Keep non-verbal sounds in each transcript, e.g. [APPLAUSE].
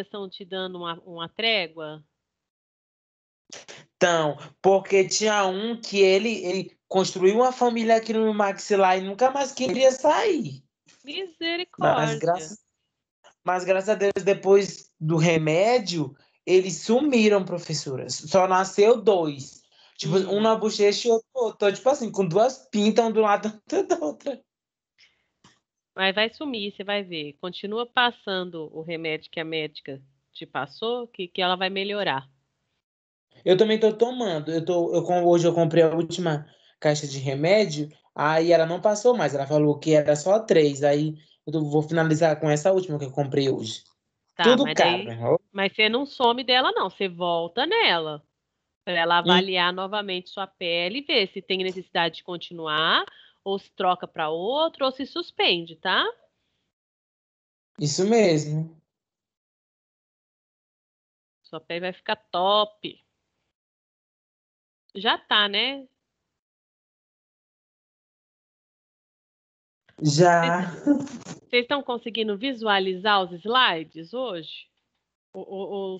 estão te dando uma, uma trégua? Então, porque tinha um que ele, ele construiu uma família aqui no maxilar e nunca mais queria sair. Misericórdia. Mas graças, mas graças a Deus, depois do remédio, eles sumiram, professora. Só nasceu dois. Tipo, um hum. na bochecha e outro, outro. Então, tipo assim, com duas pintas, um do lado e [LAUGHS] outro. Mas vai sumir, você vai ver. Continua passando o remédio que a médica te passou, que, que ela vai melhorar. Eu também estou tomando. Eu tô, eu, hoje eu comprei a última caixa de remédio, aí ela não passou mais. Ela falou que era só três. Aí eu vou finalizar com essa última que eu comprei hoje. Tá, Tudo mas, caro. Daí, né, mas você não some dela, não. Você volta nela. Para ela avaliar hum. novamente sua pele e ver se tem necessidade de continuar ou se troca para outro, ou se suspende, tá? Isso mesmo. Sua pele vai ficar top. Já tá, né? Já. Vocês estão conseguindo visualizar os slides hoje?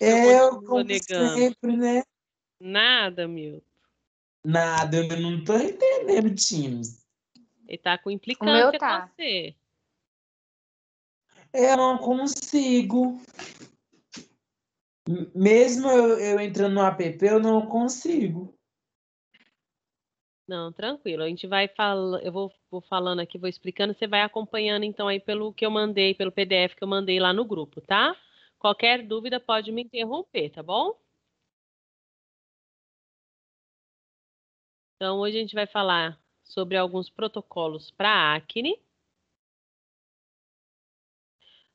É, eu, como sempre, né? Nada, Milton. Nada, eu não tô entendendo, Times. Ele tá com implicância tá. com você. Eu não consigo. Mesmo eu, eu, entrando no app, eu não consigo. Não, tranquilo. A gente vai falando, eu vou, vou, falando aqui, vou explicando, você vai acompanhando então aí pelo que eu mandei, pelo PDF que eu mandei lá no grupo, tá? Qualquer dúvida pode me interromper, tá bom? Então hoje a gente vai falar sobre alguns protocolos para acne.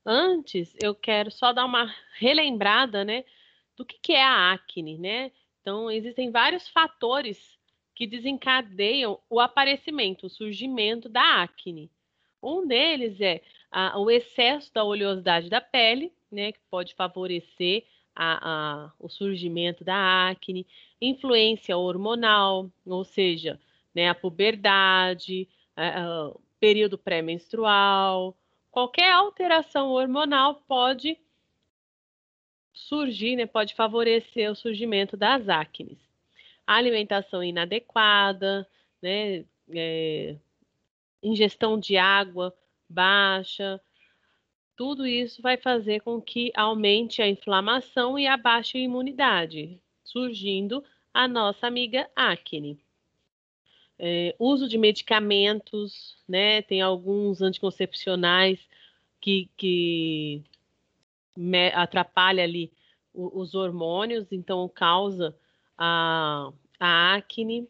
Antes, eu quero só dar uma relembrada, né, do que, que é a acne, né? Então, existem vários fatores que desencadeiam o aparecimento, o surgimento da acne. Um deles é a, o excesso da oleosidade da pele, né, que pode favorecer a, a, o surgimento da acne, influência hormonal, ou seja, né? A puberdade, período pré-menstrual, qualquer alteração hormonal pode surgir, né? Pode favorecer o surgimento das acnes. A alimentação inadequada, né? É, ingestão de água baixa, tudo isso vai fazer com que aumente a inflamação e abaixe a imunidade, surgindo a nossa amiga acne é, uso de medicamentos, né? Tem alguns anticoncepcionais que, que me, atrapalha ali os hormônios, então causa a, a acne.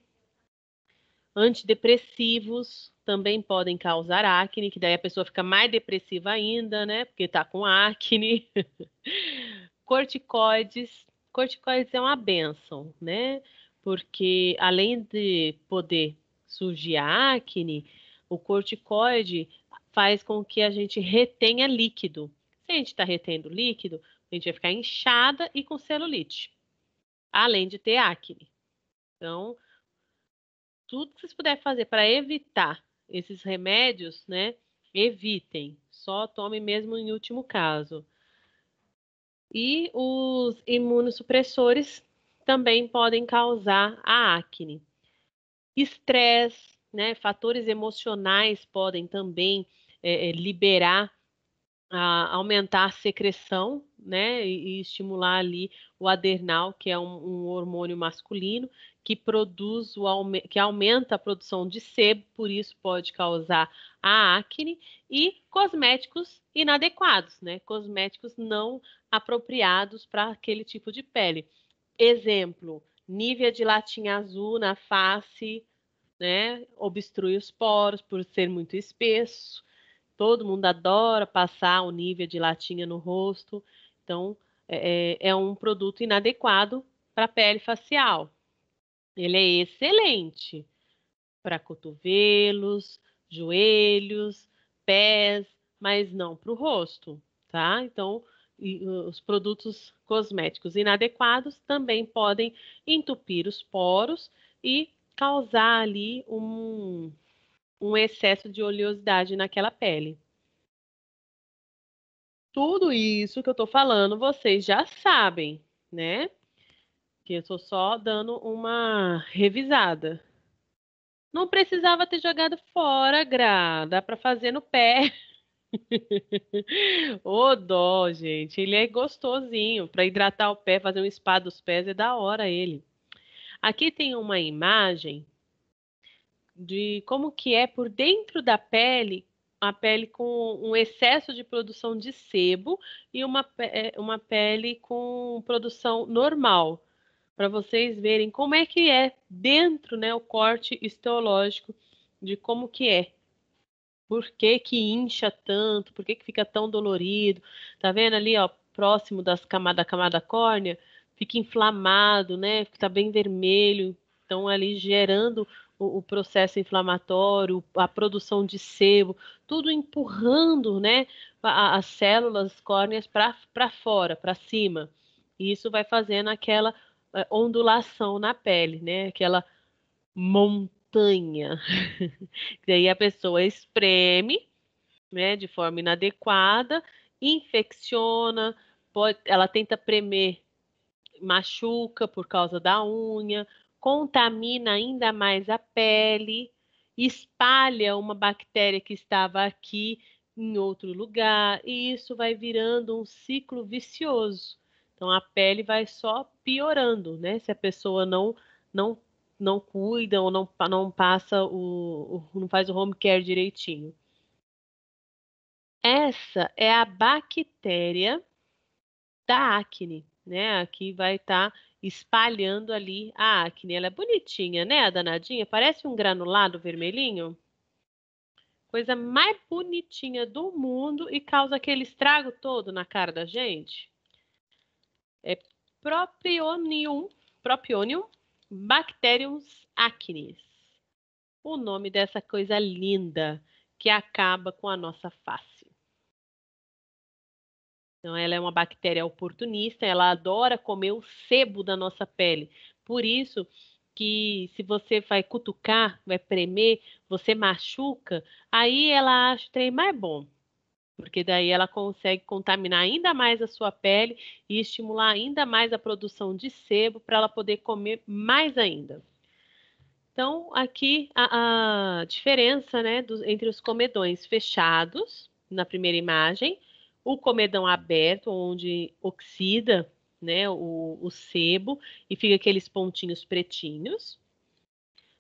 Antidepressivos também podem causar acne, que daí a pessoa fica mais depressiva ainda, né? Porque tá com acne. [LAUGHS] corticoides. Corticoides é uma benção, né? porque além de poder surgir a acne, o corticoide faz com que a gente retenha líquido. Se a gente está retendo líquido, a gente vai ficar inchada e com celulite, além de ter acne. Então, tudo que vocês puderem fazer para evitar esses remédios, né? Evitem, só tome mesmo em último caso. E os imunossupressores também podem causar a acne. Estresse, né, fatores emocionais podem também é, é, liberar, a, aumentar a secreção, né, e, e, estimular ali o adrenal, que é um, um hormônio masculino que produz o que aumenta a produção de sebo, por isso pode causar a acne e cosméticos inadequados, né? Cosméticos não apropriados para aquele tipo de pele. Exemplo, Nívea de latinha azul na face, né? Obstrui os poros por ser muito espesso. Todo mundo adora passar o Nívea de latinha no rosto. Então, é, é, é um produto inadequado para a pele facial. Ele é excelente para cotovelos, joelhos, pés, mas não para o rosto, tá? Então, e uh, os produtos cosméticos inadequados também podem entupir os poros e causar ali um, um excesso de oleosidade naquela pele. Tudo isso que eu estou falando, vocês já sabem, né? Que eu estou só dando uma revisada. Não precisava ter jogado fora, Gra. Dá para fazer no pé. [LAUGHS] [LAUGHS] Ô dó, gente. Ele é gostosinho. Para hidratar o pé, fazer um spa dos pés é da hora ele. Aqui tem uma imagem de como que é por dentro da pele, a pele com um excesso de produção de sebo e uma, é, uma pele com produção normal, para vocês verem como é que é dentro, né, o corte histológico de como que é por que que incha tanto, por que que fica tão dolorido. Tá vendo ali, ó, próximo das camada, da camada córnea, fica inflamado, né? Fica tá bem vermelho, então ali gerando o, o, processo inflamatório, a produção de sebo, tudo empurrando, né, a, as células córneas para fora, para cima. E isso vai fazendo aquela eh, ondulação na pele, né? Aquela montanha montanha. [LAUGHS] e aí a pessoa espreme, né, de forma inadequada, infecciona, pode, ela tenta premer, machuca por causa da unha, contamina ainda mais a pele, espalha uma bactéria que estava aqui em outro lugar, e isso vai virando um ciclo vicioso. Então a pele vai só piorando, né? Se a pessoa não não não cuida ou não, não passa o, o não faz o home care direitinho. Essa é a bactéria da acne, né? Aqui vai estar tá espalhando ali a acne. Ela é bonitinha, né, a danadinha? Parece um granulado vermelhinho. Coisa mais bonitinha do mundo e causa aquele estrago todo na cara da gente. É propionium, propionium Bacterium acnes. O nome dessa coisa linda que acaba com a nossa face. Então, ela é uma bactéria oportunista, ela adora comer o sebo da nossa pele. Por isso que se você vai cutucar, vai premer, você machuca, aí ela acha o trem mais bom porque daí ela consegue contaminar ainda mais a sua pele e estimular ainda mais a produção de sebo para ela poder comer mais ainda. Então, aqui a, a diferença né, do, entre os comedões fechados, na primeira imagem, o comedão aberto, onde oxida né, o, o sebo e fica aqueles pontinhos pretinhos.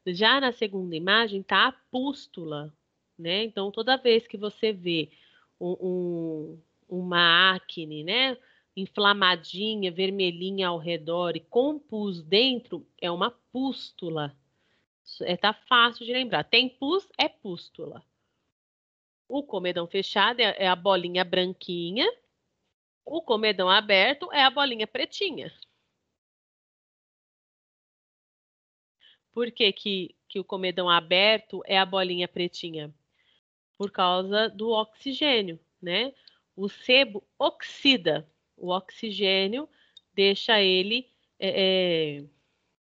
Já na segunda imagem está a pústula, né? Então, toda vez que você vê um, um, uma acne, né? Inflamadinha, vermelhinha ao redor e com pus dentro, é uma pústula. É, tá fácil de lembrar. Tem pus, é pústula. O comedão fechado é, é a bolinha branquinha. O comedão aberto é a bolinha pretinha. Por que, que, que o comedão aberto é a bolinha pretinha? por causa do oxigênio, né? O sebo oxida, o oxigênio deixa ele é, é,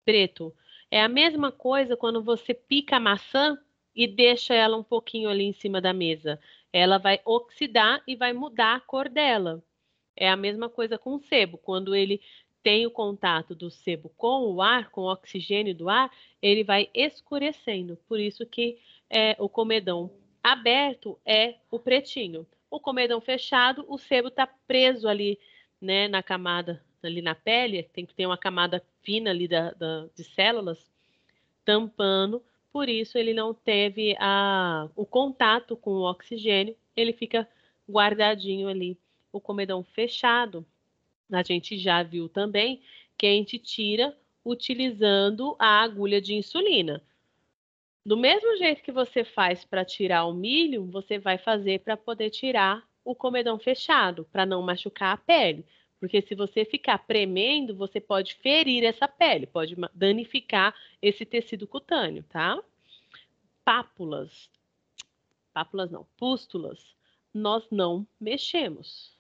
preto. É a mesma coisa quando você pica a maçã e deixa ela um pouquinho ali em cima da mesa. Ela vai oxidar e vai mudar a cor dela. É a mesma coisa com o sebo. Quando ele tem o contato do sebo com o ar, com o oxigênio do ar, ele vai escurecendo. Por isso que é, o comedão aberto é o pretinho. O comedão fechado, o sebo está preso ali, né, na camada, ali na pele, tem que ter uma camada fina ali da, da, de células, tampando, por isso ele não teve a, o contato com o oxigênio, ele fica guardadinho ali. O comedão fechado, a gente já viu também que a gente tira utilizando a agulha de insulina. Do mesmo jeito que você faz para tirar o milho, você vai fazer para poder tirar o comedão fechado, para não machucar a pele. Porque se você ficar premendo, você pode ferir essa pele, pode danificar esse tecido cutâneo, tá? Pápulas. Pápulas não, pústulas. Nós não mexemos.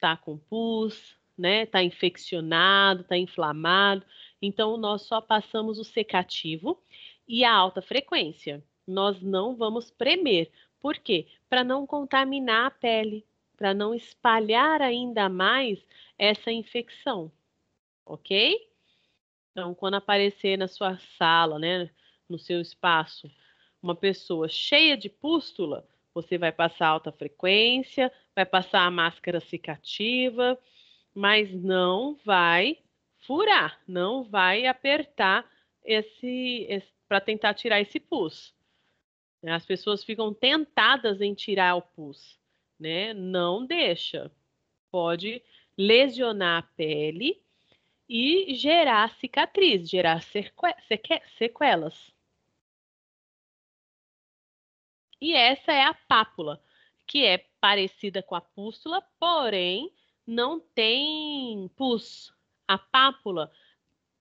Tá com pus, né? Tá infeccionado, tá inflamado. Então nós só passamos o secativo e a alta frequência. Nós não vamos premer. Por quê? Para não contaminar a pele, para não espalhar ainda mais essa infecção, ok? Então, quando aparecer na sua sala, né, no seu espaço, uma pessoa cheia de pústula, você vai passar alta frequência, vai passar a máscara cicativa, mas não vai furar, não vai apertar esse, esse para tentar tirar esse pus. Né? As pessoas ficam tentadas em tirar o pus, né? Não deixa. Pode lesionar a pele e gerar cicatriz, gerar sequelas. E essa é a pápula, que é parecida com a pústula, porém não tem pus. A pápula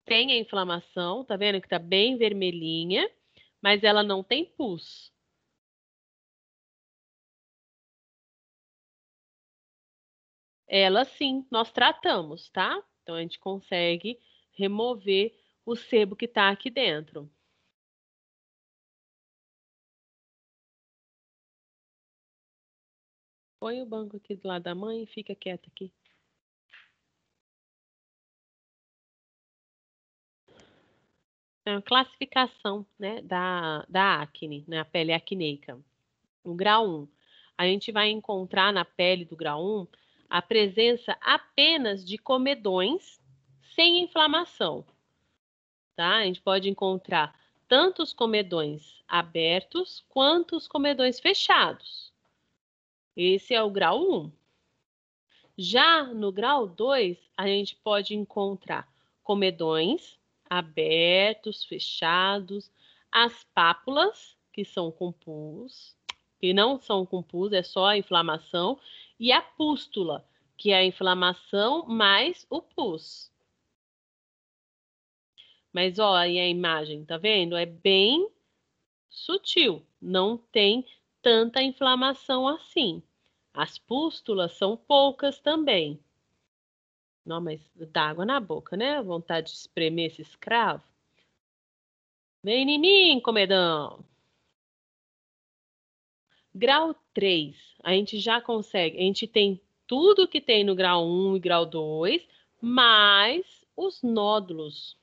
tem a inflamação, tá vendo que tá bem vermelhinha, mas ela não tem pus. Ela sim, nós tratamos, tá? Então a gente consegue remover o sebo que tá aqui dentro. Põe o banco aqui do lado da mãe e fica quieta aqui. é uma classificação né, da, da acne, né né, pele acneica. o grau 1, a gente vai encontrar na pele do grau 1 a presença apenas de comedões sem inflamação. Tá? A gente pode encontrar tanto os comedões abertos quanto os comedões fechados. Esse é o grau 1. Já no grau 2, a gente pode encontrar comedões abertos, fechados, as pápulas, que são com pus, que não são com pus, é só a inflamação, e a pústula, que é a inflamação mais o pus. Mas olha aí a imagem, tá vendo? É bem sutil, não tem tanta inflamação assim. As pústulas são poucas também. Não, mas dá água na boca, né? Vontade de espremer esse escravo. Vem em mim, comedão! Grau 3, a gente já consegue, a gente tem tudo que tem no grau 1 e grau 2, mas os nódulos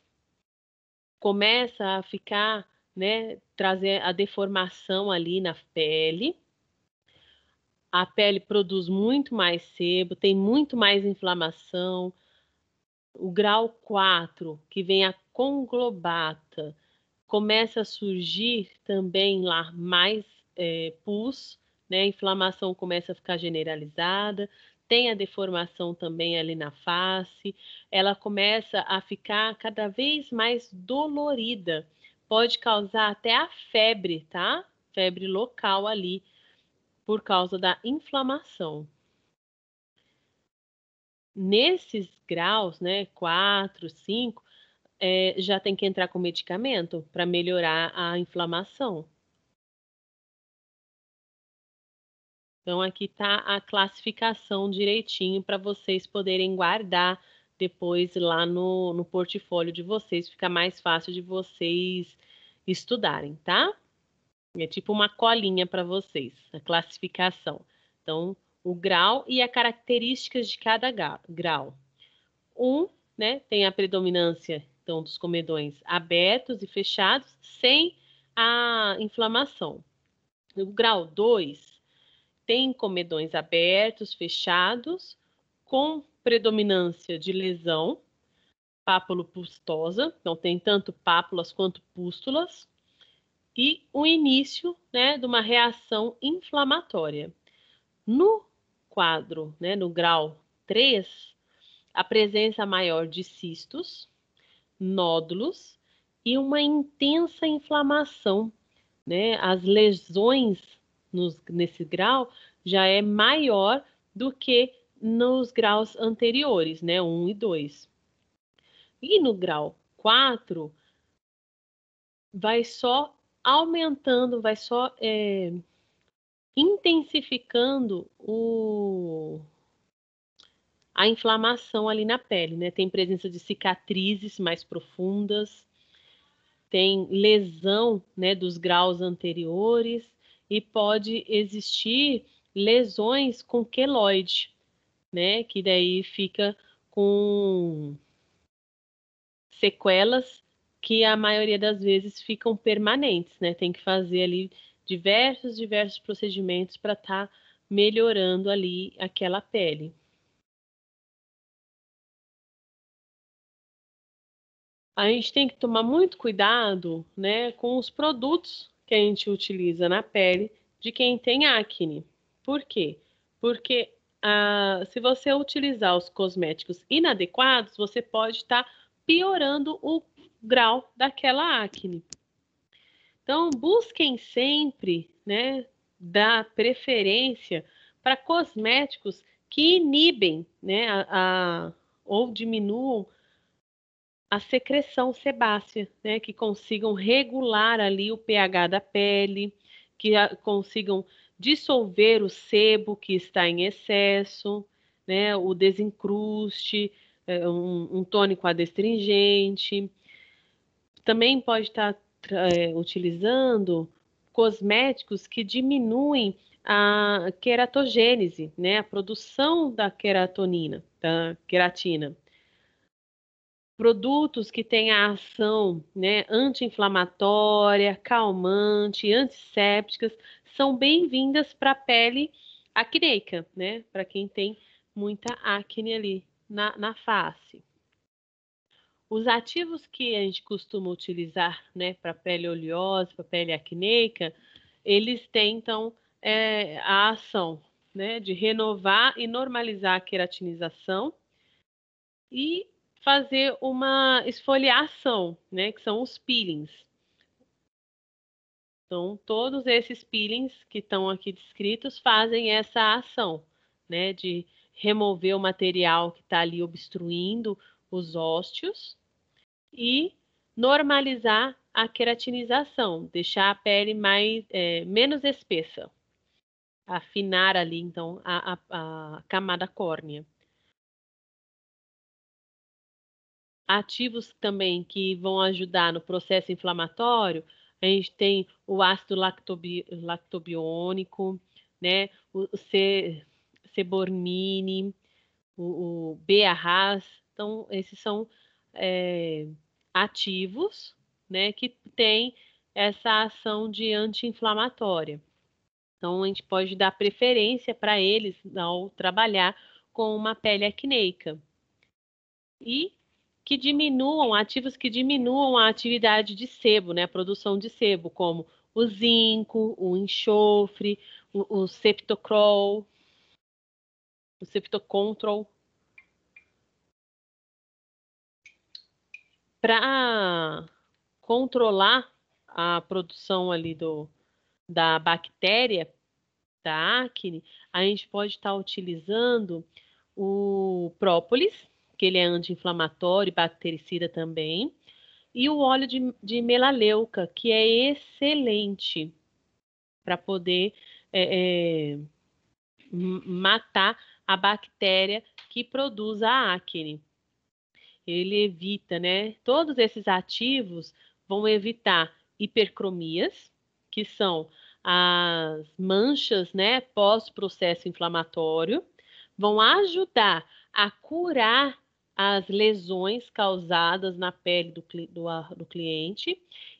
começa a ficar, né, trazer a deformação ali na pele a pele produz muito mais sebo, tem muito mais inflamação. O grau 4, que vem a conglobata, começa a surgir também lá mais é, pus, né? A inflamação começa a ficar generalizada, tem a deformação também ali na face, ela começa a ficar cada vez mais dolorida, pode causar até a febre, tá? Febre local ali por causa da inflamação. Nesses graus, né, 4, 5, é, já tem que entrar com medicamento para melhorar a inflamação. Então, aqui está a classificação direitinho para vocês poderem guardar depois lá no, no portfólio de vocês, fica mais fácil de vocês estudarem, tá? É tipo uma colinha para vocês, a classificação. Então, o grau e as características de cada grau. Um, né, tem a predominância então dos comedões abertos e fechados, sem a inflamação. O grau 2 tem comedões abertos, fechados, com predominância de lesão pápulo-pustosa, então tem tanto pápulas quanto pústulas, e o início né, de uma reação inflamatória. No quadro, né, no grau 3, a presença maior de cistos, nódulos e uma intensa inflamação. Né? As lesões nos, nesse grau já é maior do que nos graus anteriores, né, 1 e 2. E no grau 4, vai só aumentando, vai só é, intensificando o, a inflamação ali na pele, né? Tem presença de cicatrizes mais profundas, tem lesão né, dos graus anteriores e pode existir lesões com queloide, né? Que daí fica com sequelas que a maioria das vezes ficam permanentes, né? Tem que fazer ali diversos, diversos procedimentos para estar tá melhorando ali aquela pele. A gente tem que tomar muito cuidado, né, com os produtos que a gente utiliza na pele de quem tem acne. Por quê? Porque ah, se você utilizar os cosméticos inadequados, você pode estar tá piorando o grau daquela acne. Então, busquem sempre, né, dar preferência para cosméticos que inibem, né, a, a, ou diminuam a secreção sebácea, né, que consigam regular ali o pH da pele, que a, consigam dissolver o sebo que está em excesso, né, o desencruste, é, um, um tônico adstringente, também pode estar tá é, utilizando cosméticos que diminuem a queratogênese, né, a produção da queratonina, da queratina. Produtos que têm a ação né, anti-inflamatória, calmante, antissépticas, são bem-vindas para a pele acneica, né, para quem tem muita acne ali na, na face. Os ativos que a gente costuma utilizar né, para pele oleosa, para pele acneica, eles tentam é, eh, a ação né, de renovar e normalizar a queratinização e fazer uma esfoliação, né, que são os peelings. Então, todos esses peelings que estão aqui descritos fazem essa ação, né, de remover o material que está ali obstruindo os ósteos e normalizar a queratinização, deixar a pele mais, é, menos espessa, afinar ali, então, a, a, a camada córnea. Ativos também que vão ajudar no processo inflamatório, a gente tem o ácido lactobi, lactobiônico, né, o, o C, o, o então esses são é, ativos, né, que têm essa ação de anti-inflamatória. Então, a gente pode dar preferência para eles ao trabalhar com uma pele acneica. E que diminuam, ativos que diminuam a atividade de sebo, né, a produção de sebo, como o zinco, o enxofre, o, o septocrol, o septocontrol, para controlar a produção ali do, da bactéria, da acne, a gente pode estar tá utilizando o própolis, que ele é anti-inflamatório e bactericida também, e o óleo de, de melaleuca, que é excelente para poder é, é, matar a bactéria que produz a acne ele evita, né? Todos esses ativos vão evitar hipercromias, que são as manchas, né, pós-processo inflamatório, vão ajudar a curar as lesões causadas na pele do, do, do cliente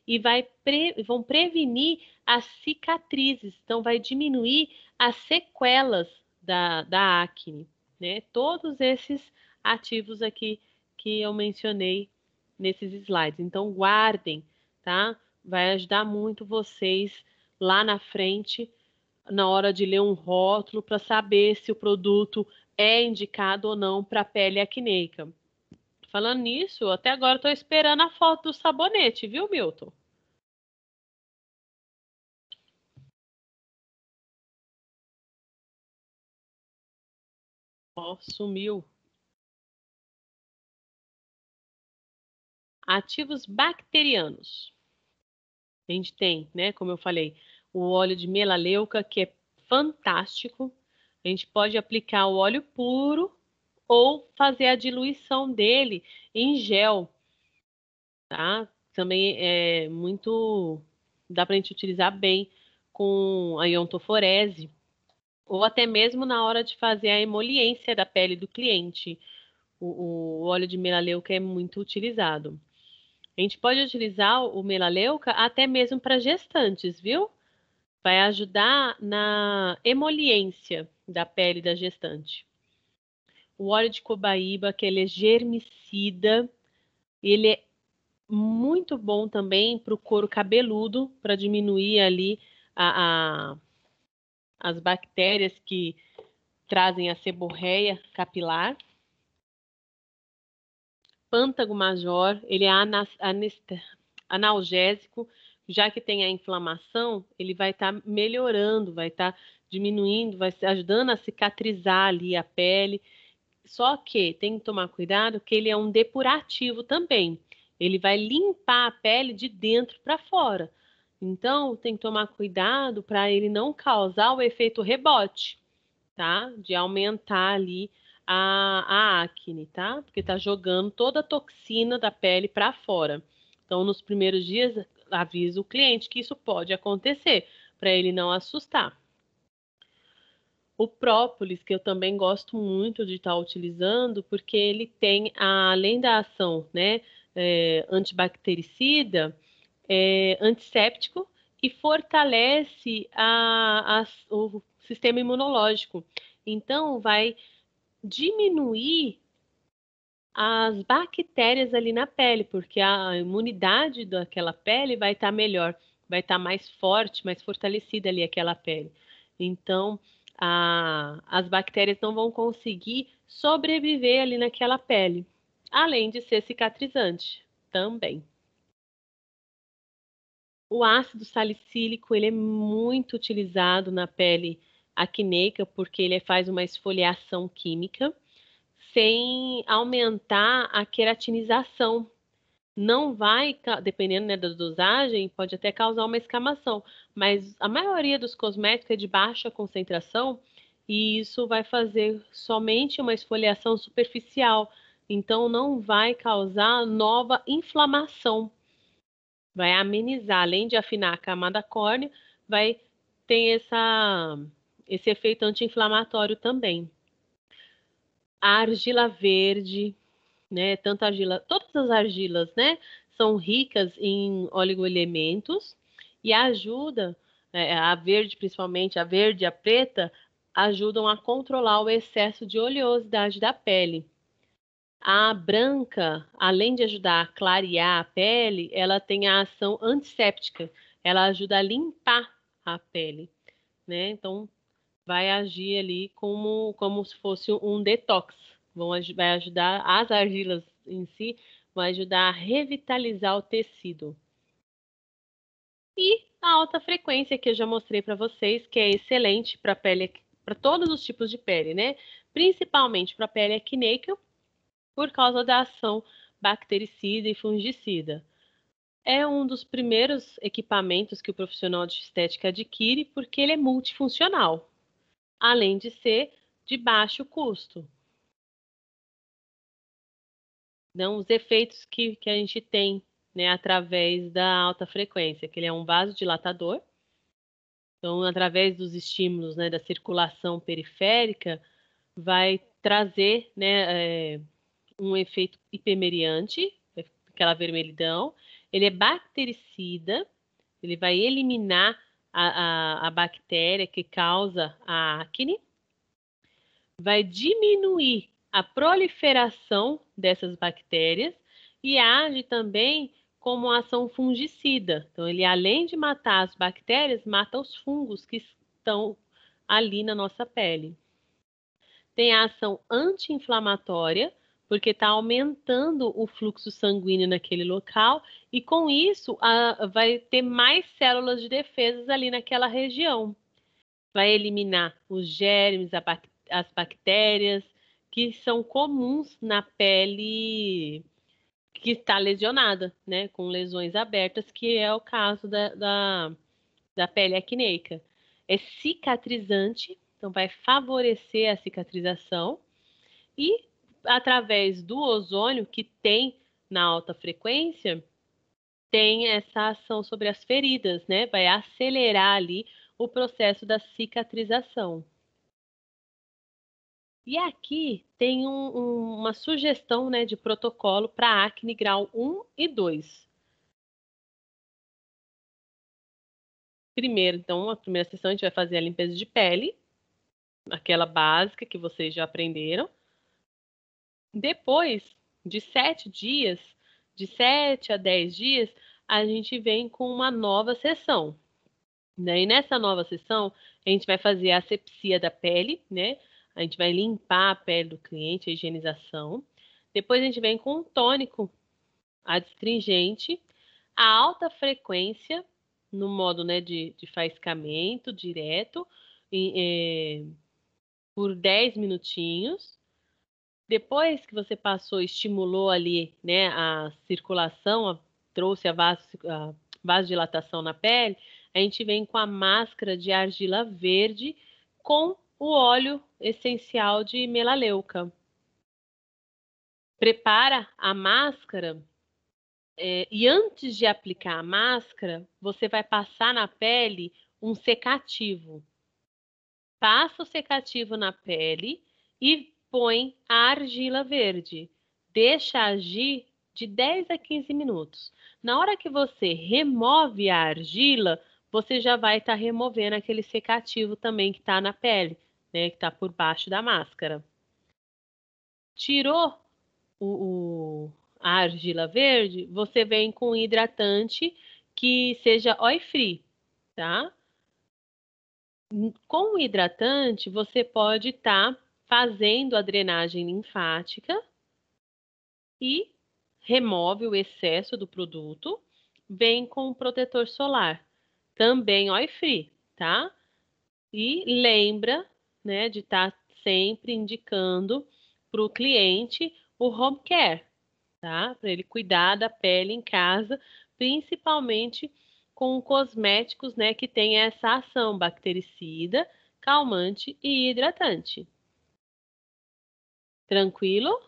e vai pre, vão prevenir as cicatrizes, então vai diminuir as sequelas da, da acne, né? Todos esses ativos aqui que eu mencionei nesses slides. Então, guardem, tá? Vai ajudar muito vocês lá na frente, na hora de ler um rótulo, para saber se o produto é indicado ou não para pele acneica. Falando nisso, até agora estou esperando a foto do sabonete, viu, Milton? Ó, oh, sumiu. Ativos bacterianos. A gente tem, né, como eu falei, o óleo de melaleuca, que é fantástico. A gente pode aplicar o óleo puro ou fazer a diluição dele em gel, tá? Também é muito. dá para a gente utilizar bem com a iontoforese, ou até mesmo na hora de fazer a emoliência da pele do cliente. O, o óleo de melaleuca é muito utilizado. A gente pode utilizar o melaleuca até mesmo para gestantes, viu? Vai ajudar na emoliência da pele da gestante. O óleo de cobaíba, que ele é germicida, ele é muito bom também para o couro cabeludo, para diminuir ali a, a, as bactérias que trazem a seborreia capilar pântago major, ele é analgésico, já que tem a inflamação, ele vai estar tá melhorando, vai estar tá diminuindo, vai ajudando a cicatrizar ali a pele. Só que tem que tomar cuidado que ele é um depurativo também. Ele vai limpar a pele de dentro para fora. Então, tem que tomar cuidado para ele não causar o efeito rebote, tá? De aumentar ali a, a acne, tá? Porque tá jogando toda a toxina da pele para fora. Então, nos primeiros dias, avisa o cliente que isso pode acontecer, para ele não assustar. O própolis, que eu também gosto muito de estar tá utilizando, porque ele tem, a, além da ação né, é, antibactericida, é, antisséptico e fortalece a, a, o sistema imunológico. Então, vai diminuir as bactérias ali na pele, porque a imunidade daquela pele vai estar tá melhor, vai estar tá mais forte, mais fortalecida ali aquela pele. Então, a, as bactérias não vão conseguir sobreviver ali naquela pele, além de ser cicatrizante também. O ácido salicílico ele é muito utilizado na pele acneica porque ele faz uma esfoliação química sem aumentar a queratinização. Não vai, dependendo né, da dosagem, pode até causar uma escamação, mas a maioria dos cosméticos é de baixa concentração e isso vai fazer somente uma esfoliação superficial, então não vai causar nova inflamação. Vai amenizar, além de afinar a camada córnea, vai ter essa esse efeito anti-inflamatório também. A argila verde, né? Tanto argila, todas as argilas, né? São ricas em oligoelementos e ajuda, é, a verde principalmente, a verde e a preta, ajudam a controlar o excesso de oleosidade da pele. A branca, além de ajudar a clarear a pele, ela tem a ação antisséptica. Ela ajuda a limpar a pele, né? Então, vai agir ali como, como se fosse um detox. Vão, vai ajudar as argilas em si, vai ajudar a revitalizar o tecido. E a alta frequência que eu já mostrei para vocês, que é excelente para pele para todos os tipos de pele, né? Principalmente para pele acneica, por causa da ação bactericida e fungicida. É um dos primeiros equipamentos que o profissional de estética adquire porque ele é multifuncional além de ser de baixo custo. Não os efeitos que, que a gente tem né, através da alta frequência, que ele é um vasodilatador. Então, através dos estímulos né, da circulação periférica, vai trazer né, é, um efeito hipemeriante, aquela vermelhidão. Ele é bactericida, ele vai eliminar a, a, bactéria que causa a acne, vai diminuir a proliferação dessas bactérias e age também como ação fungicida. Então, ele além de matar as bactérias, mata os fungos que estão ali na nossa pele. Tem a ação anti-inflamatória, porque está aumentando o fluxo sanguíneo naquele local e com isso a, vai ter mais células de defesas ali naquela região. Vai eliminar os germes, a, as bactérias que são comuns na pele que está lesionada, né, com lesões abertas, que é o caso da, da, da pele acneica. É cicatrizante, então vai favorecer a cicatrização e através do ozônio que tem na alta frequência, tem essa ação sobre as feridas, né? Vai acelerar ali o processo da cicatrização. E aqui tem um, um, uma sugestão né, de protocolo para acne grau 1 e 2. Primeiro, então, a primeira sessão a gente vai fazer a limpeza de pele, aquela básica que vocês já aprenderam. Depois de sete dias, de sete a dez dias, a gente vem com uma nova sessão. Né? E nessa nova sessão, a gente vai fazer a asepsia da pele, né? A gente vai limpar a pele do cliente, a higienização. Depois a gente vem com um tônico adstringente, a alta frequência, no modo né, de, de faiscamento direto, e, é, por 10 minutinhos. Depois que você passou, estimulou ali, né, a circulação, a, trouxe a, a vasodilatação na pele, a gente vem com a máscara de argila verde com o óleo essencial de melaleuca. Prepara a máscara é, e antes de aplicar a máscara, você vai passar na pele um secativo. Passa o secativo na pele e põe a argila verde. Deixa agir de 10 a 15 minutos. Na hora que você remove a argila, você já vai estar tá removendo aquele secativo também que está na pele, né, que está por baixo da máscara. Tirou o, o, a argila verde, você vem com um hidratante que seja oil free, tá? Com o hidratante, você pode estar tá fazendo a drenagem linfática e remove o excesso do produto. Vem com um protetor solar, também oil free, tá? E lembra, né, de estar tá sempre indicando para o cliente o home care, tá? Para ele cuidar da pele em casa, principalmente com cosméticos, né, que tem essa ação bactericida, calmante e hidratante. Tranquilo?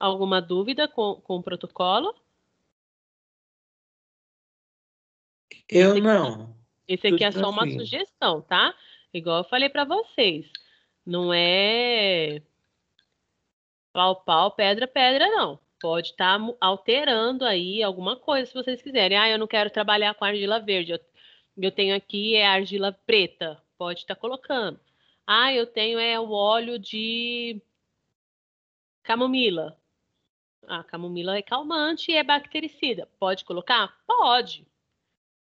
Alguma dúvida com, com o protocolo? Eu esse aqui, não. Esse aqui Tudo é só tranquilo. uma sugestão, tá? Igual eu falei para vocês. Não é pau, pau, pedra, pedra, não. Pode estar tá alterando aí alguma coisa se vocês quiserem. Ah, eu não quero trabalhar com argila verde. Eu, eu tenho aqui é argila preta. Pode estar tá colocando. Ah, eu tenho é o óleo de Camomila. A camomila é calmante e é bactericida. Pode colocar? Pode.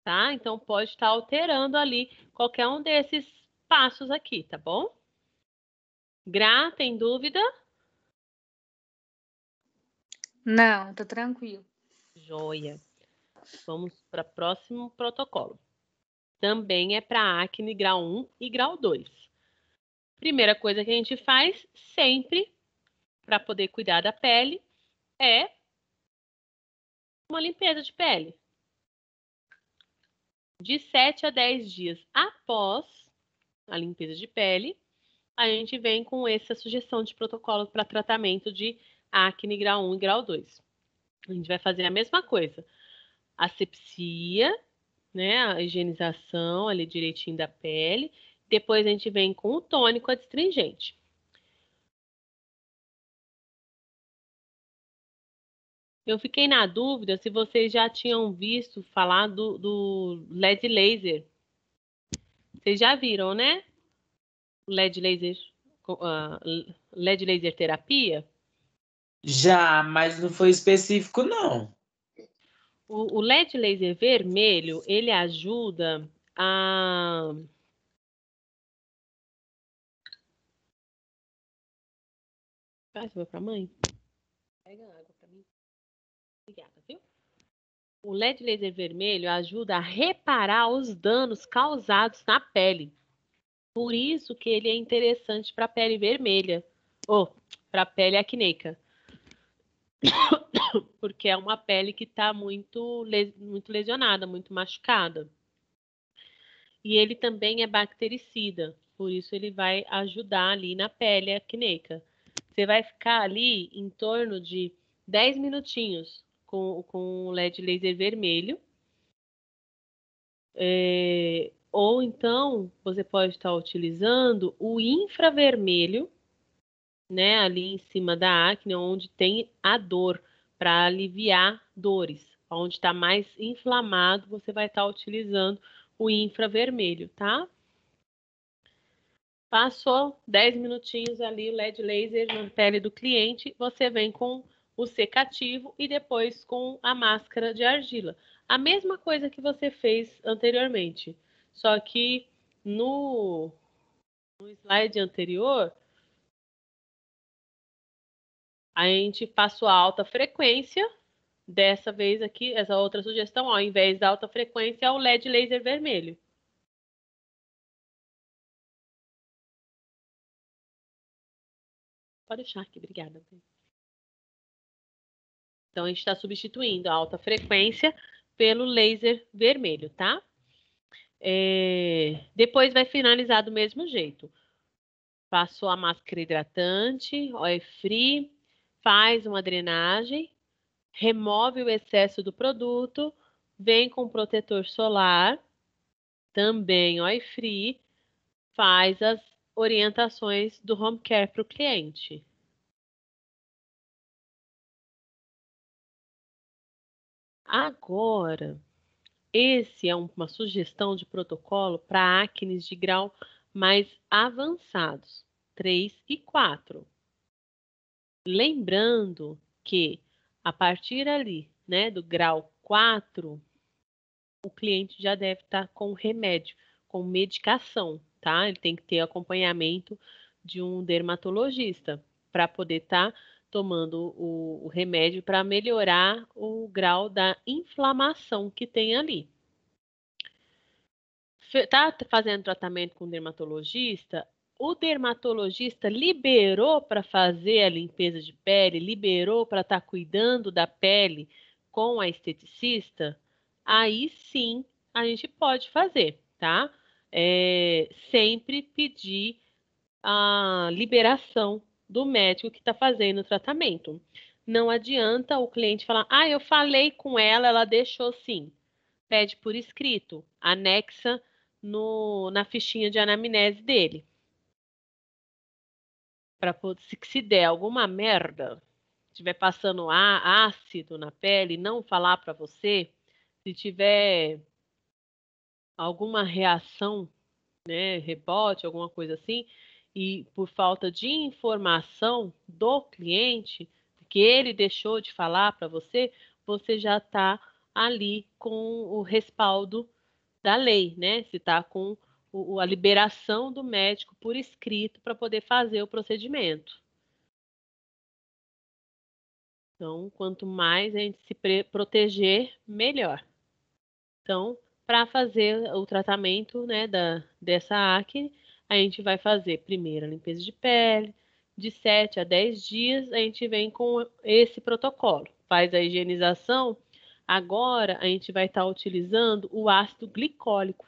Tá? Então pode estar alterando ali qualquer um desses passos aqui, tá bom? Gra, tem dúvida? Não, tá tranquilo. Joia. Vamos para o próximo protocolo. Também é para acne grau 1 e grau 2. Primeira coisa que a gente faz sempre para poder cuidar da pele é uma limpeza de pele. De 7 a 10 dias após a limpeza de pele, a gente vem com essa sugestão de protocolo para tratamento de acne grau 1 e grau 2. A gente vai fazer a mesma coisa. Asepsia, né, a higienização ali direitinho da pele. Depois a gente vem com o tônico adstringente. Eu fiquei na dúvida se vocês já tinham visto falar do, do LED laser. Vocês já viram, né? LED laser, uh, LED laser terapia? Já, mas não foi específico, não. O, o LED laser vermelho, ele ajuda a Vai, você vai pra mãe? Pega água. O LED laser vermelho ajuda a reparar os danos causados na pele. Por isso que ele é interessante para pele vermelha ou para pele acneica. [COUGHS] Porque é uma pele que está muito, muito lesionada, muito machucada. E ele também é bactericida, por isso ele vai ajudar ali na pele acneica. Você vai ficar ali em torno de 10 minutinhos com, com LED laser vermelho. É, ou então você pode estar utilizando o infravermelho, né, ali em cima da acne, onde tem a dor, para aliviar dores. Onde está mais inflamado, você vai estar utilizando o infravermelho, tá? Passou 10 minutinhos ali o LED laser na pele do cliente, você vem com o secativo e depois com a máscara de argila. A mesma coisa que você fez anteriormente, só que no, no slide anterior a gente passou a alta frequência. Dessa vez aqui, essa outra sugestão, ao invés da alta frequência, é o LED laser vermelho. Pode deixar aqui, obrigada. Então, a gente está substituindo a alta frequência pelo laser vermelho, tá? É... Depois vai finalizar do mesmo jeito. Passou a máscara hidratante, oil é free, faz uma drenagem, remove o excesso do produto, vem com protetor solar, também oil é free, faz as orientações do home care para o cliente. Agora, esse é uma sugestão de protocolo para acnes de grau mais avançados, 3 e 4. Lembrando que a partir ali, né, do grau 4, o cliente já deve estar tá com remédio, com medicação, tá? Ele tem que ter acompanhamento de um dermatologista para poder estar tá tomando o, o remédio para melhorar o grau da inflamação que tem ali. Está fazendo tratamento com o dermatologista? O dermatologista liberou para fazer a limpeza de pele, liberou para estar tá cuidando da pele com a esteticista? Aí sim a gente pode fazer, tá? É, sempre pedir a liberação do médico que está fazendo o tratamento. Não adianta o cliente falar, ah, eu falei com ela, ela deixou sim. Pede por escrito, anexa no, na fichinha de anamnese dele. Para se, se der alguma merda, estiver passando ácido na pele, não falar para você. Se tiver alguma reação, né, rebote, alguma coisa assim, e por falta de informação do cliente, que ele deixou de falar para você, você já está ali com o respaldo da lei, né? Se está com o, a liberação do médico por escrito para poder fazer o procedimento. Então, quanto mais a gente se proteger, melhor. Então, para fazer o tratamento né, da, dessa acne, a gente vai fazer primeiro a limpeza de pele, de 7 a 10 dias a gente vem com esse protocolo. Faz a higienização. Agora a gente vai estar tá utilizando o ácido glicólico.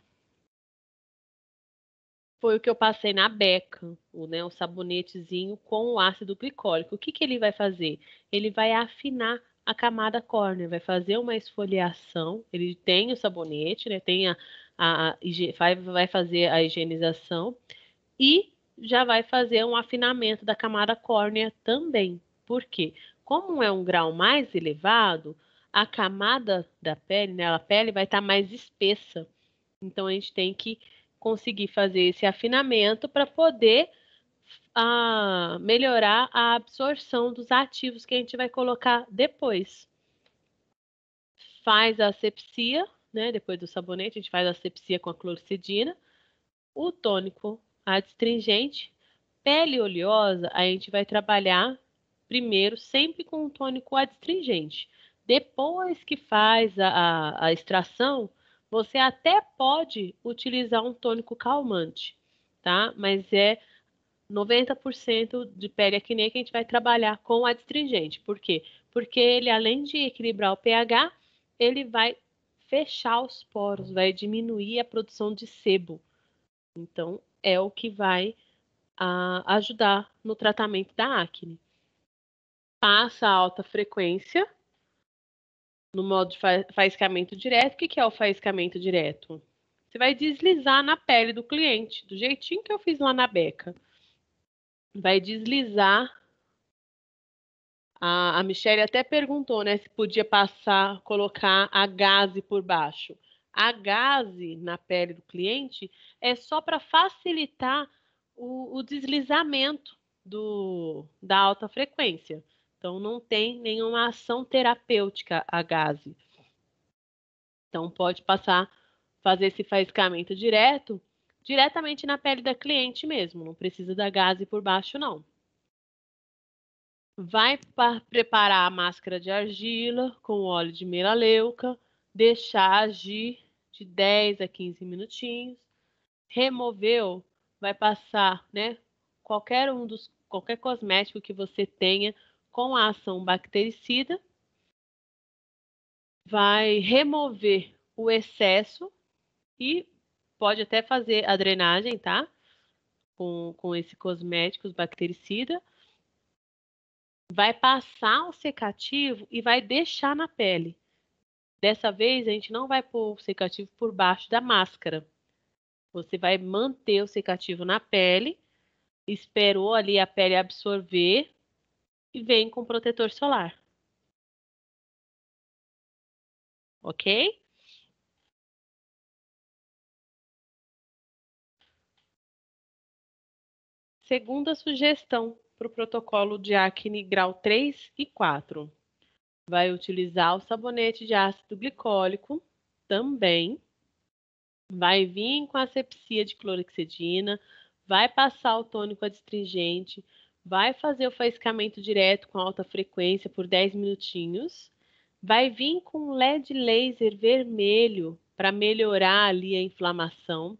Foi o que eu passei na beca, o, né, o sabonetezinho com o ácido glicólico. O que, que ele vai fazer? Ele vai afinar a camada córnea, vai fazer uma esfoliação. Ele tem o sabonete, né, tem a, a, a, vai, fazer a higienização e já vai fazer um afinamento da camada córnea também. Por quê? Como é um grau mais elevado, a camada da pele, né, a pele vai estar tá mais espessa. Então a gente tem que conseguir fazer esse afinamento para poder a, ah, melhorar a absorção dos ativos que a gente vai colocar depois. Faz a asepsia, né? Depois do sabonete, a gente faz a asepsia com a clorcidina. O tônico adstringente. Pele oleosa, a gente vai trabalhar primeiro sempre com um tônico adstringente. Depois que faz a, a, a extração, você até pode utilizar um tônico calmante, tá? Mas é 90% de pele acneica que a gente vai trabalhar com adstringente. Por quê? Porque ele, além de equilibrar o pH, ele vai fechar os poros, vai diminuir a produção de sebo. Então, é o que vai a, ah, ajudar no tratamento da acne. Passa a alta frequência no modo de fa faiscamento direto. O que, que é o faiscamento direto? Você vai deslizar na pele do cliente, do jeitinho que eu fiz lá na beca. Vai deslizar a, a Michelle até perguntou né, se podia passar, colocar a gase por baixo. A gase na pele do cliente é só para facilitar o, o deslizamento do, da alta frequência. Então, não tem nenhuma ação terapêutica a gase. Então, pode passar, fazer esse faiscamento direto, diretamente na pele da cliente mesmo. Não precisa da gase por baixo, não. Vai preparar a máscara de argila com óleo de melaleuca, deixar agir de 10 a 15 minutinhos. Removeu, vai passar, né, qualquer um dos qualquer cosmético que você tenha com a ação bactericida. Vai remover o excesso e pode até fazer a drenagem, tá? Com, com esse cosmético bactericida vai passar o secativo e vai deixar na pele. Dessa vez, a gente não vai pôr o secativo por baixo da máscara. Você vai manter o secativo na pele, esperou ali a pele absorver e vem com protetor solar. Ok? Segunda sugestão: para o protocolo de acne grau 3 e 4. Vai utilizar o sabonete de ácido glicólico também. Vai vir com a sepsia de clorexidina, vai passar o tônico adstringente, vai fazer o faiscamento direto com alta frequência por 10 minutinhos, vai vir com LED laser vermelho para melhorar ali a inflamação,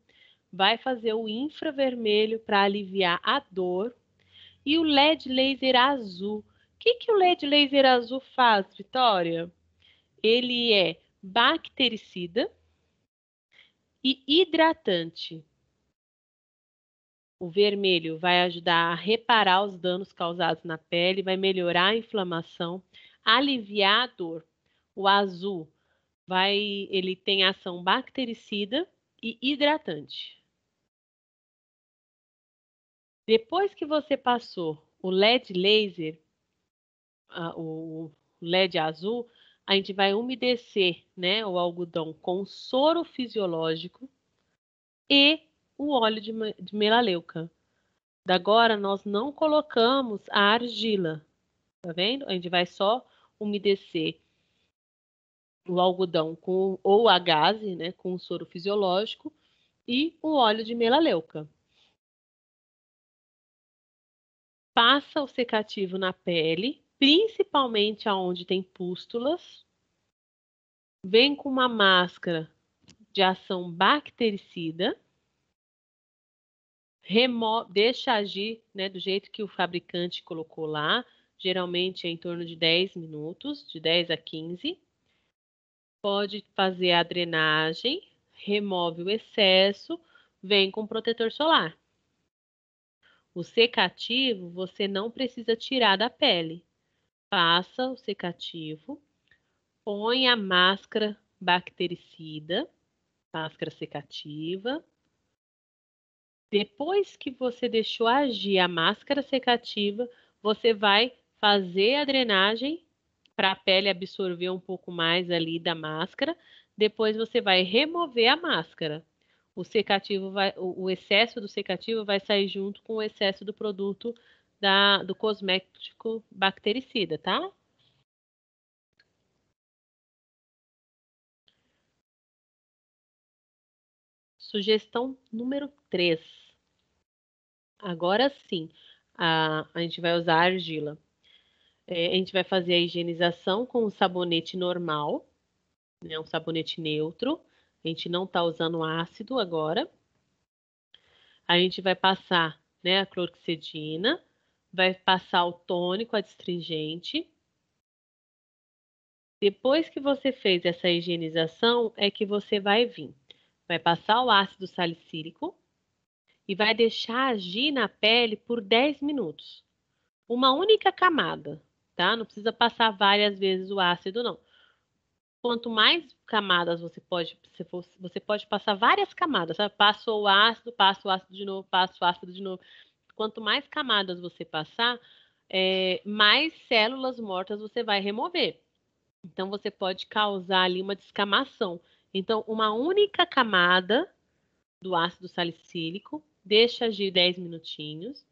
vai fazer o infravermelho para aliviar a dor, e o LED laser azul. O que, que o LED laser azul faz, Vitória? Ele é bactericida e hidratante. O vermelho vai ajudar a reparar os danos causados na pele, vai melhorar a inflamação, aliviar a dor. O azul vai, ele tem ação bactericida e hidratante. Depois que você passou o LED laser, a, o LED azul, a gente vai umedecer né, o algodão com soro fisiológico e o óleo de, de melaleuca. Da agora, nós não colocamos a argila, tá vendo? A gente vai só umedecer o algodão com, ou a gase, né, com soro fisiológico e o óleo de melaleuca. passa o secativo na pele, principalmente aonde tem pústulas, vem com uma máscara de ação bactericida, deixa agir né, do jeito que o fabricante colocou lá, geralmente é em torno de 10 minutos, de 10 a 15. Pode fazer a drenagem, remove o excesso, vem com protetor solar. O secativo você não precisa tirar da pele. Passa o secativo, põe a máscara bactericida, máscara secativa. Depois que você deixou agir a máscara secativa, você vai fazer a drenagem para a pele absorver um pouco mais ali da máscara. Depois você vai remover a máscara o secativo vai, o, o excesso do secativo vai sair junto com o excesso do produto da, do cosmético bactericida, tá? Sugestão número 3. Agora sim, a, a gente vai usar a argila. É, a gente vai fazer a higienização com um sabonete normal, né, um sabonete neutro. A gente não está usando ácido agora. A gente vai passar né, a clorexidina, vai passar o tônico adstringente. Depois que você fez essa higienização, é que você vai vir. Vai passar o ácido salicílico e vai deixar agir na pele por 10 minutos. Uma única camada, tá? Não precisa passar várias vezes o ácido, não quanto mais camadas você pode, você pode passar várias camadas, sabe? Passa o ácido, passa o ácido de novo, passa o ácido de novo. Quanto mais camadas você passar, é, mais células mortas você vai remover. Então, você pode causar ali uma descamação. Então, uma única camada do ácido salicílico deixa agir 10 minutinhos.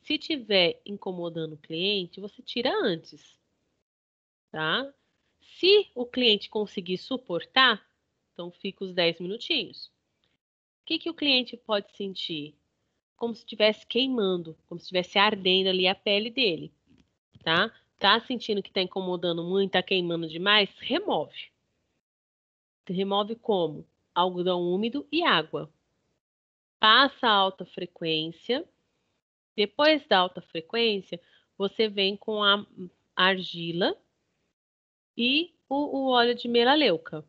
Se tiver incomodando o cliente, você tira antes, tá? Se o cliente conseguir suportar, então fica os 10 minutinhos. O que, que o cliente pode sentir? Como se estivesse queimando, como se estivesse ardendo ali a pele dele, tá? Tá sentindo que está incomodando muito, está queimando demais? Remove. Remove como? Algodão úmido e água. Passa a alta frequência. Depois da alta frequência, você vem com a argila e o, o óleo de melaleuca.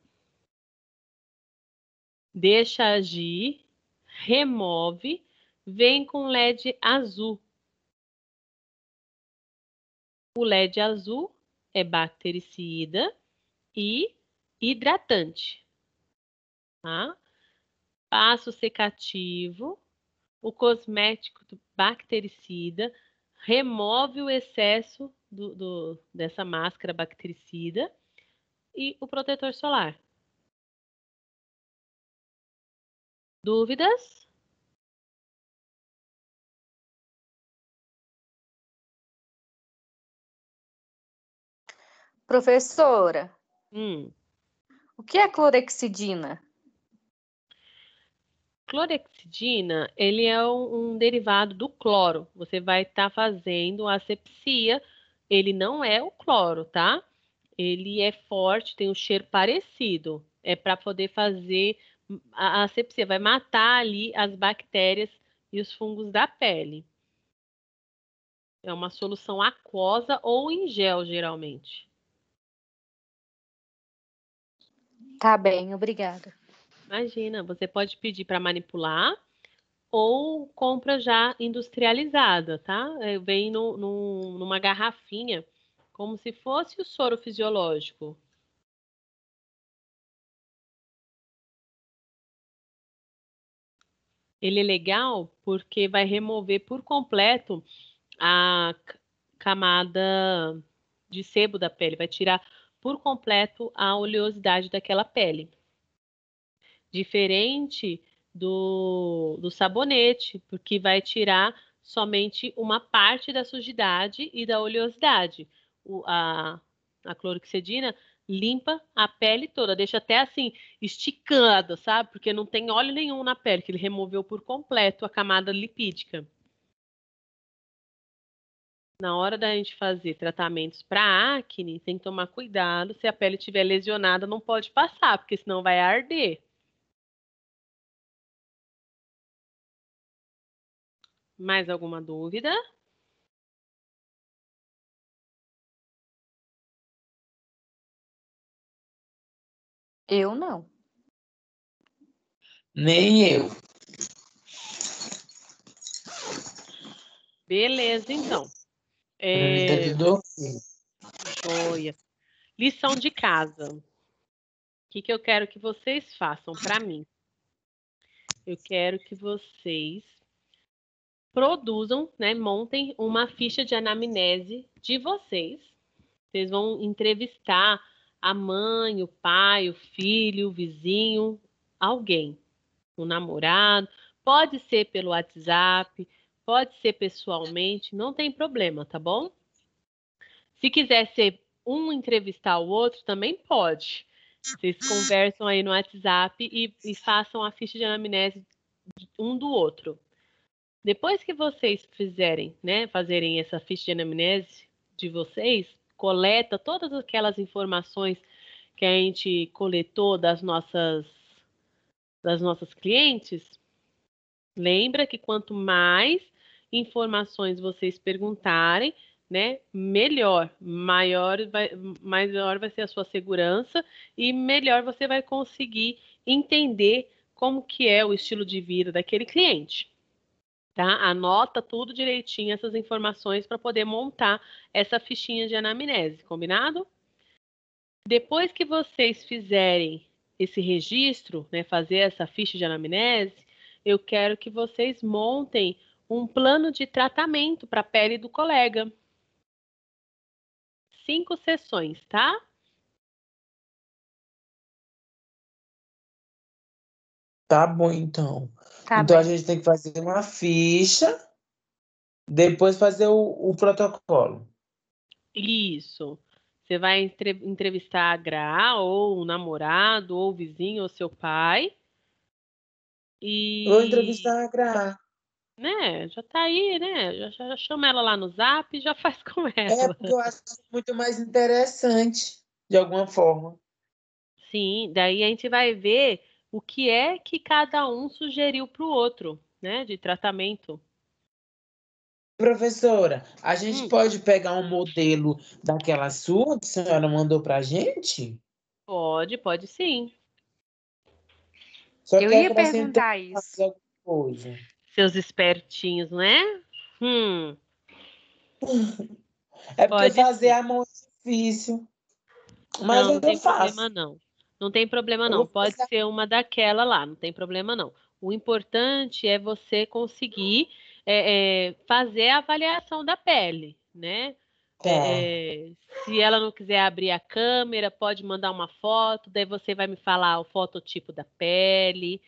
Deixa agir, remove, vem com LED azul. O LED azul é bactericida e hidratante. Tá? Passo secativo, o cosmético bactericida remove o excesso do, do, dessa máscara bactericida e o protetor solar. Dúvidas? Professora, hum. o que é clorexidina? Clorexidina, ele é um, um derivado do cloro. Você vai estar tá fazendo asepsia ele não é o cloro, tá? Ele é forte, tem um cheiro parecido. É para poder fazer a asepsia, vai matar ali as bactérias e os fungos da pele. É uma solução aquosa ou em gel, geralmente. Tá bem, obrigada. Imagina, você pode pedir para manipular ou compra já industrializada, tá? É, vem no, no, numa garrafinha, como se fosse o soro fisiológico. Ele é legal porque vai remover por completo a camada de sebo da pele, vai tirar por completo a oleosidade daquela pele. Diferente do, do sabonete, porque vai tirar somente uma parte da sujidade e da oleosidade. O, a, a clorixedina limpa a pele toda, deixa até assim esticada, sabe? Porque não tem óleo nenhum na pele, que ele removeu por completo a camada lipídica. Na hora da gente fazer tratamentos para acne, tem que tomar cuidado. Se a pele estiver lesionada, não pode passar, porque senão vai arder. Mais alguma dúvida? Eu não. Nem eu. Beleza, então. É... Joia. Lição de casa. O que, que eu quero que vocês façam para mim? Eu quero que vocês produzam, né, montem uma ficha de anamnese de vocês. Vocês vão entrevistar a mãe, o pai, o filho, o vizinho, alguém, o namorado, pode ser pelo WhatsApp, pode ser pessoalmente, não tem problema, tá bom? Se quiser ser um entrevistar o outro, também pode. Vocês conversam aí no WhatsApp e, e façam a ficha de anamnese um do outro, depois que vocês fizerem, né, fazerem essa ficha de anamnese de vocês, coleta todas aquelas informações que a gente coletou das nossas das nossas clientes. Lembra que quanto mais informações vocês perguntarem, né, melhor, maior vai, maior vai ser a sua segurança e melhor você vai conseguir entender como que é o estilo de vida daquele cliente. Tá? Anota tudo direitinho essas informações para poder montar essa fichinha de anamnese, combinado? Depois que vocês fizerem esse registro, né, fazer essa ficha de anamnese, eu quero que vocês montem um plano de tratamento para a pele do colega. Cinco sessões, tá? Tá bom, então. Tá então bem. a gente tem que fazer uma ficha, depois fazer o, o protocolo. Isso. Você vai entre, entrevistar a Gra, ou o namorado, ou o vizinho, ou seu pai. E... Vou entrevistar a Gra. Né, já tá aí, né? Já, já, chama ela lá no zap e já [LAUGHS] faz com é, ela. É, porque eu acho muito mais interessante, de alguma forma. Sim, daí a gente vai ver o que é que cada um sugeriu para o outro, né, de tratamento. Professora, a gente hum. pode pegar um modelo daquela sua que a senhora mandou para a gente? Pode, pode sim. Só Eu ia perguntar isso. Seus espertinhos, né? Hum. É porque pode. fazer a mão é difícil. Mas não, eu não, faço. Problema, não. Não tem problema não, pode ser uma daquela lá, não tem problema não. O importante é você conseguir é, é, fazer a avaliação da pele, né? Eh, é. se ela não quiser abrir a câmera, pode mandar uma foto, daí você vai me falar o fototipo da pele,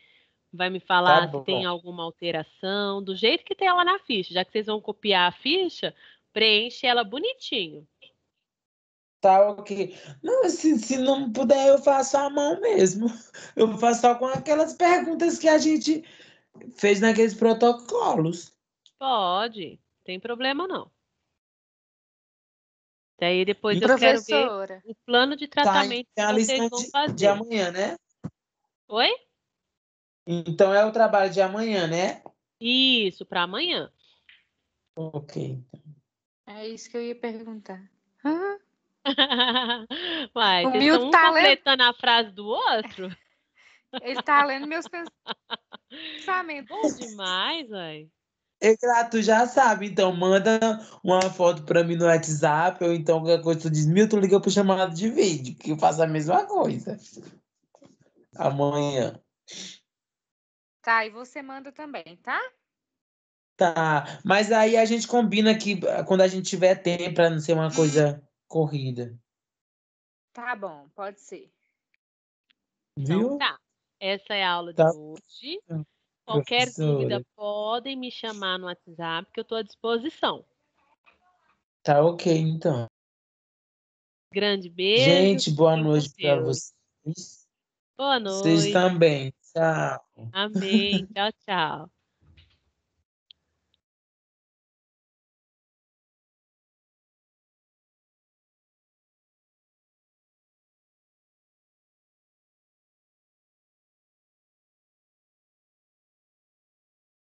vai me falar tá se tem alguma alteração, do jeito que tem ela na ficha. Já que vocês vão copiar a ficha, preenche ela bonitinho tal, ok. Não, assim, se não puder, eu faço à mão mesmo. [LAUGHS] Eu faço só com aquelas perguntas que a gente fez naqueles protocolos. Pode, tem problema não. Daí depois e eu professora? quero ver o plano de tá, então, tratamento tá, que é vocês vão fazer. De amanhã, né? Oi? Então é o trabalho de amanhã, né? Isso, para amanhã. Ok. Então. É isso que eu ia perguntar. Ah. [LAUGHS] Uai, o meu tá completando lendo... a frase do outro? [LAUGHS] Ele tá lendo meus [LAUGHS] pensamentos. Bom demais, ai. É Exato, já sabe. Então, manda uma foto pra mim no WhatsApp, ou então qualquer coisa, tu diz, Milton, liga pro chamado de vídeo, que eu faço a mesma coisa. Amanhã. Tá, e você manda também, tá? Tá, mas aí a gente combina que ah, quando a gente tiver tempo, para não ser uma hum. coisa corrida. Tá bom, pode ser. Viu? Então, tá. Essa é a aula tá. de hoje. Ah, Qualquer Professora. dúvida, podem me chamar no WhatsApp, que eu estou à disposição. Tá ok, então. Grande beijo. Gente, boa noite para vocês. Boa noite. Vocês também. Tchau. Amém. Tchau, tchau. [LAUGHS]